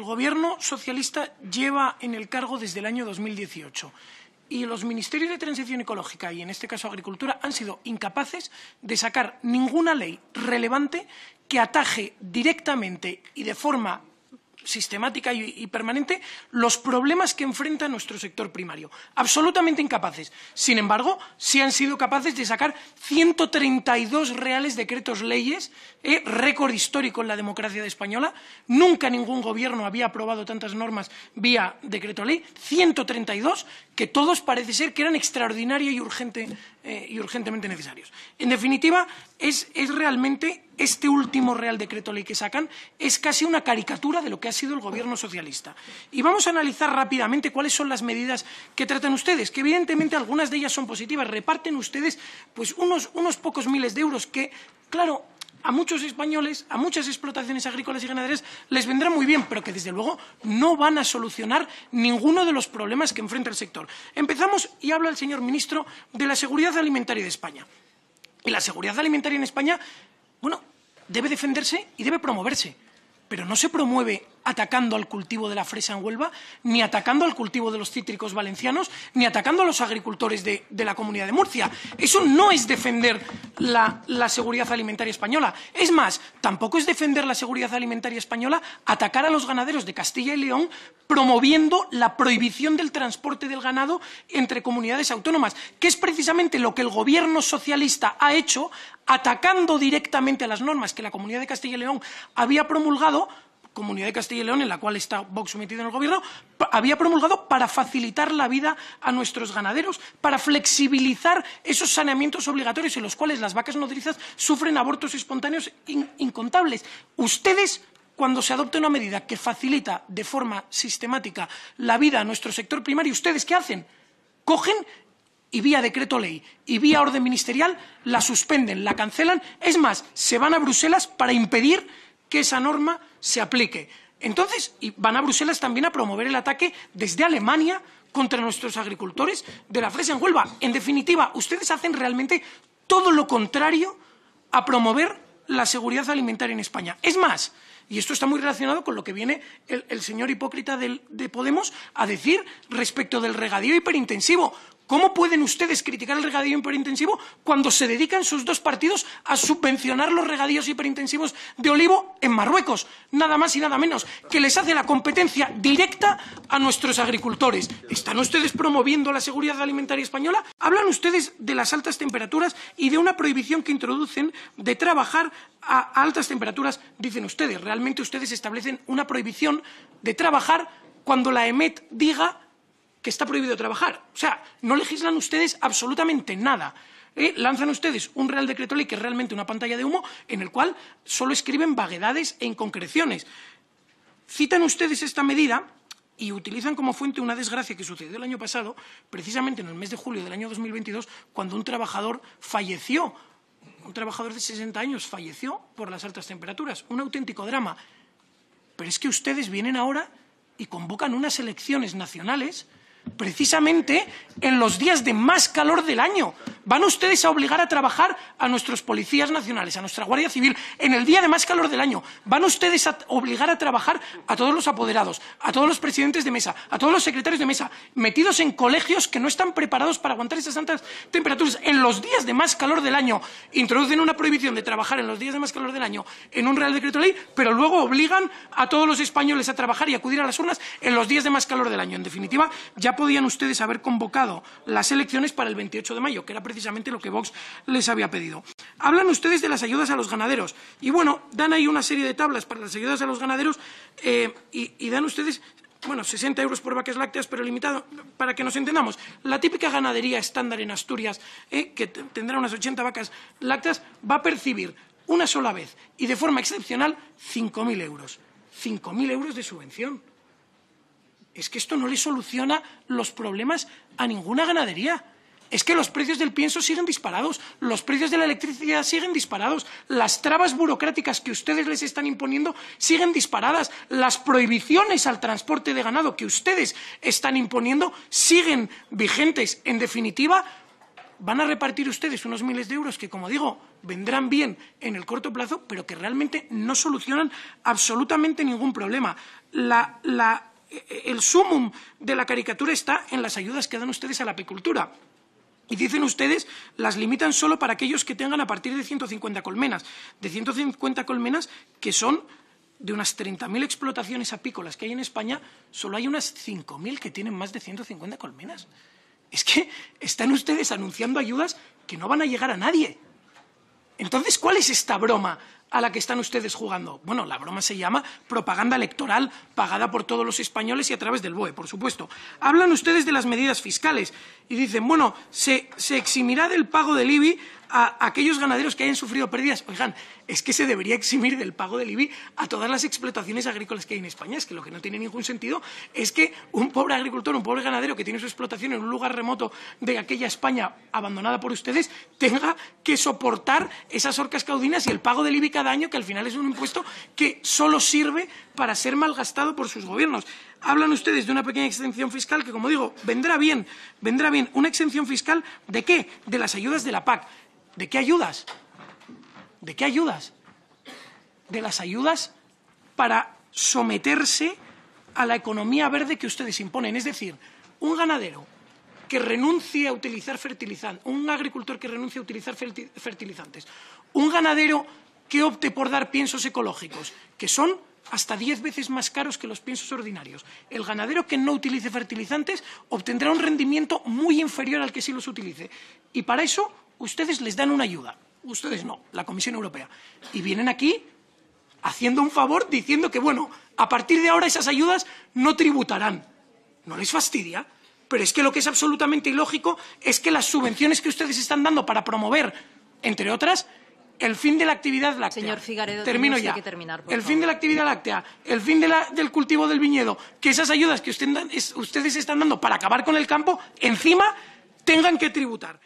El Gobierno socialista lleva en el cargo desde el año 2018 y los ministerios de Transición Ecológica y, en este caso, Agricultura, han sido incapaces de sacar ninguna ley relevante que ataje directamente y de forma sistemática y, permanente los problemas que enfrenta nuestro sector primario. Absolutamente incapaces. Sin embargo, sí han sido capaces de sacar 132 reales decretos leyes, eh, récord histórico en la democracia española. Nunca ningún gobierno había aprobado tantas normas vía decreto ley. 132, que todos parece ser que eran extraordinaria y urgente eh, y urgentemente necesarios. En definitiva, es, realmente este último Real Decreto Ley que sacan, es casi una caricatura de lo que ha sido el Gobierno socialista. Y vamos a analizar rápidamente cuáles son las medidas que tratan ustedes, que evidentemente algunas de ellas son positivas. Reparten ustedes pues, unos pocos miles de euros que, claro, a muchos españoles, a muchas explotaciones agrícolas y ganaderas, les vendrá muy bien, pero que desde luego no van a solucionar ninguno de los problemas que enfrenta el sector. Empezamos, y habla el señor ministro, de la seguridad alimentaria de España. Y la seguridad alimentaria en España, bueno, debe defenderse y debe promoverse, pero no se promueve atacando al cultivo de la fresa en Huelva, ni atacando al cultivo de los cítricos valencianos, ni atacando a los agricultores de, la Comunidad de Murcia. Eso no es defender la, la seguridad alimentaria española. Es más, tampoco es defender la seguridad alimentaria española atacar a los ganaderos de Castilla y León promoviendo la prohibición del transporte del ganado entre comunidades autónomas, que es precisamente lo que el gobierno socialista ha hecho atacando directamente a las normas que la Comunidad de Castilla y León había promulgado Comunidad de Castilla y León, en la cual está Vox metido en el gobierno, había promulgado para facilitar la vida a nuestros ganaderos, para flexibilizar esos saneamientos obligatorios en los cuales las vacas nodrizas sufren abortos espontáneos incontables. Ustedes cuando se adopte una medida que facilita de forma sistemática la vida a nuestro sector primario, ¿ustedes qué hacen? Cogen y vía decreto ley y vía orden ministerial la suspenden, la cancelan. Es más, se van a Bruselas para impedir que esa norma se aplique. Entonces, y van a Bruselas también a promover el ataque desde Alemania contra nuestros agricultores de la fresa en Huelva. En definitiva, ustedes hacen realmente todo lo contrario a promover la seguridad alimentaria en España. Es más, y esto está muy relacionado con lo que viene el, señor hipócrita de Podemos a decir respecto del regadío hiperintensivo. ¿Cómo pueden ustedes criticar el regadío hiperintensivo cuando se dedican sus dos partidos a subvencionar los regadíos hiperintensivos de olivo en Marruecos? Nada más y nada menos, que les hace la competencia directa a nuestros agricultores. ¿Están ustedes promoviendo la seguridad alimentaria española? Hablan ustedes de las altas temperaturas y de una prohibición que introducen de trabajar a altas temperaturas, dicen ustedes. Realmente ustedes establecen una prohibición de trabajar cuando la EMET diga que está prohibido trabajar. O sea, no legislan ustedes absolutamente nada. ¿Eh? lanzan ustedes un Real Decreto Ley que es realmente una pantalla de humo en el cual solo escriben vaguedades e inconcreciones. Citan ustedes esta medida y utilizan como fuente una desgracia que sucedió el año pasado, precisamente en el mes de julio del año 2022, cuando un trabajador falleció, un trabajador de 60 años falleció por las altas temperaturas, un auténtico drama. Pero es que ustedes vienen ahora y convocan unas elecciones nacionales precisamente en los días de más calor del año, van ustedes a obligar a trabajar a nuestros policías nacionales, a nuestra Guardia Civil, en el día de más calor del año. Van ustedes a obligar a trabajar a todos los apoderados, a todos los presidentes de mesa, a todos los secretarios de mesa, metidos en colegios que no están preparados para aguantar esas altas temperaturas. En los días de más calor del año introducen una prohibición de trabajar en los días de más calor del año en un Real Decreto Ley, pero luego obligan a todos los españoles a trabajar y acudir a las urnas en los días de más calor del año. En definitiva, ya podían ustedes haber convocado las elecciones para el 28 de mayo, que era precisamente lo que Vox les había pedido. Hablan ustedes de las ayudas a los ganaderos. Y bueno, dan ahí una serie de tablas para las ayudas a los ganaderos eh, y, dan ustedes bueno, 60 euros por vacas lácteas, pero limitado, para que nos entendamos, la típica ganadería estándar en Asturias, eh, que tendrá unas 80 vacas lácteas, va a percibir una sola vez y de forma excepcional 5.000 euros. 5.000 euros de subvención. Es que esto no le soluciona los problemas a ninguna ganadería es que los precios del pienso siguen disparados, los precios de la electricidad siguen disparados, las trabas burocráticas que ustedes les están imponiendo siguen disparadas, las prohibiciones al transporte de ganado que ustedes están imponiendo siguen vigentes. En definitiva, van a repartir ustedes unos miles de euros que, como digo, vendrán bien en el corto plazo, pero que realmente no solucionan absolutamente ningún problema. el sumum de la caricatura está en las ayudas que dan ustedes a la apicultura. Y dicen ustedes, las limitan solo para aquellos que tengan a partir de 150 colmenas. De 150 colmenas, que son de unas 30.000 explotaciones apícolas que hay en España, solo hay unas 5.000 que tienen más de 150 colmenas. Es que están ustedes anunciando ayudas que no van a llegar a nadie. Entonces, ¿cuál es esta broma a la que están ustedes jugando? Bueno, la broma se llama propaganda electoral pagada por todos los españoles y a través del BOE, por supuesto. Hablan ustedes de las medidas fiscales y dicen, bueno, se, se eximirá del pago del IBI a aquellos ganaderos que hayan sufrido pérdidas, oigan, es que se debería eximir del pago del IBI a todas las explotaciones agrícolas que hay en España. Es que lo que no tiene ningún sentido es que un pobre agricultor, un pobre ganadero que tiene su explotación en un lugar remoto de aquella España abandonada por ustedes, tenga que soportar esas orcas caudinas y el pago del IBI cada año, que al final es un impuesto que solo sirve para ser malgastado por sus gobiernos. Hablan ustedes de una pequeña exención fiscal que, como digo, vendrá bien, vendrá bien. ¿Una exención fiscal de qué? De las ayudas de la PAC. ¿De qué ayudas? ¿De qué ayudas? De las ayudas para someterse a la economía verde que ustedes imponen. Es decir, un ganadero que renuncie a utilizar fertilizantes, un agricultor que renuncie a utilizar fertilizantes, un ganadero que opte por dar piensos ecológicos, que son hasta diez veces más caros que los piensos ordinarios. El ganadero que no utilice fertilizantes obtendrá un rendimiento muy inferior al que sí los utilice. Y para eso ustedes les dan una ayuda, ustedes no, la Comisión Europea, y vienen aquí haciendo un favor diciendo que, bueno, a partir de ahora esas ayudas no tributarán. ¿No les fastidia? Pero es que lo que es absolutamente ilógico es que las subvenciones que ustedes están dando para promover, entre otras, el fin de la actividad láctea. Señor termino ya. Que terminar, el fin de la actividad láctea, el fin del cultivo del viñedo, que esas ayudas que ustedes están dando para acabar con el campo, encima tengan que tributar.